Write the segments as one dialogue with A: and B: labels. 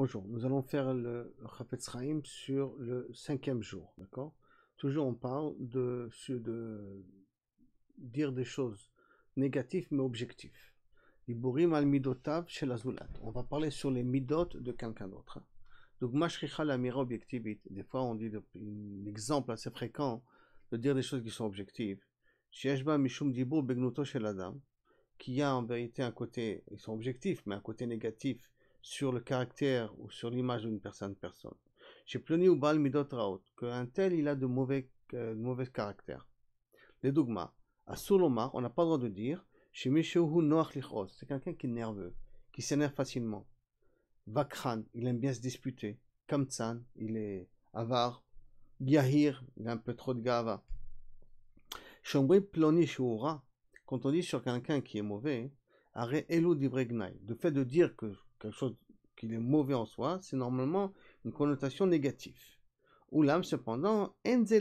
A: Bonjour, nous allons faire le Rafetzraim sur le cinquième jour, d'accord Toujours on parle de, dire des choses négatives mais objectives. On va parler sur les midotes de quelqu'un d'autre. Hein. Donc, Mashrikha la mira objectivite. Des fois, on dit un exemple assez fréquent de dire des choses qui sont objectives. Shiashba mishum dibo begnuto shel Qui a en vérité un côté, ils sont objectifs, mais un côté négatif sur le caractère ou sur l'image d'une personne, personne. Chez Ploni ou Bal Midot Raot, qu'un tel il a de mauvais, euh, mauvais caractère. Les dogmas. À Solomar, on n'a pas le droit de dire chez Meshehu Noach c'est quelqu'un qui est nerveux, qui s'énerve facilement. Vakran, il aime bien se disputer. Kamtsan, il est avare. Gahir, il a un peu trop de gava. Plony Ploni quand on dit sur quelqu'un qui est mauvais, arrêt elo Dibregnay, De fait de dire que quelque chose qu'il est mauvais en soi, c'est normalement une connotation négative. Oulam, cependant, Enze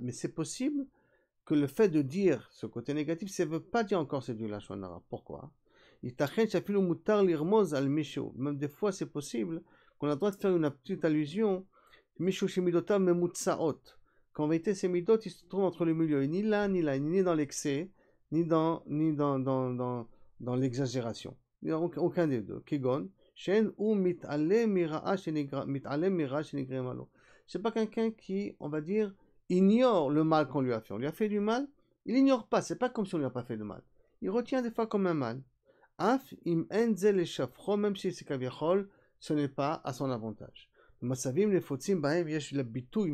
A: mais c'est possible que le fait de dire ce côté négatif, ça ne veut pas dire encore c'est du lachonara. Pourquoi Même des fois, c'est possible qu'on a le droit de faire une petite allusion. Qu'en vérité, ces midot, ils se trouvent entre le milieu, ni là, ni là, ni dans l'excès, ni dans, ni dans, dans, dans, dans l'exagération aucun des deux. Kegon, Shen ou Mitalem Mira Shenigremalo. C'est pas quelqu'un qui, on va dire, ignore le mal qu'on lui a fait. On lui a fait du mal, il ignore pas, c'est pas comme si on lui a pas fait de mal. Il retient des fois comme un mal. Af im enzel et même si c'est kaviachol, ce n'est pas à son avantage. Bah, eh bitouy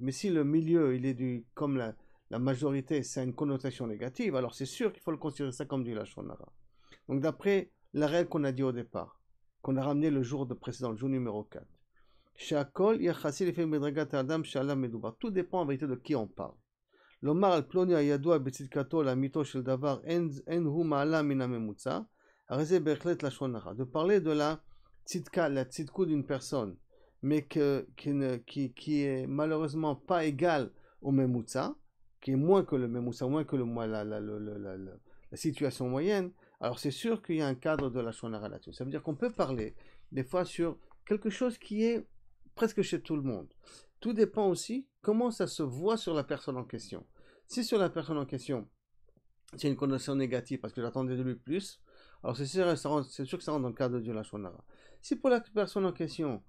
A: Mais si le milieu, il est du, comme la, la majorité, c'est une connotation négative, alors c'est sûr qu'il faut le considérer ça comme du Lachonara. Donc d'après la règle qu'on a dit au départ, qu'on a ramené le jour de précédent, le jour numéro 4, tout dépend en vérité de qui on parle. De parler de la בצדקתו la davar, en personne, ma'ala De parler De la la d'une personne, mais que, qui, qui, qui est malheureusement pas égale au memutza qui est moins que le même ça moins que le, la, la, la, la situation moyenne, alors c'est sûr qu'il y a un cadre de la Shonara là-dessus. Ça veut dire qu'on peut parler des fois sur quelque chose qui est presque chez tout le monde. Tout dépend aussi comment ça se voit sur la personne en question. Si sur la personne en question, c'est une condition négative parce que j'attendais de lui plus, alors c'est sûr, sûr, que ça rentre dans le cadre de la Shonara. Si pour la personne en question,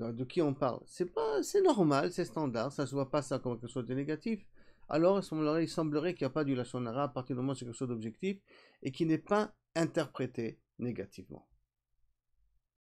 A: euh, de qui on parle, c'est pas, c'est normal, c'est standard, ça se voit pas ça comme quelque chose de négatif, alors il semblerait qu'il n'y a pas du lachonara à partir du moment où c'est quelque chose d'objectif et qui n'est pas interprété négativement.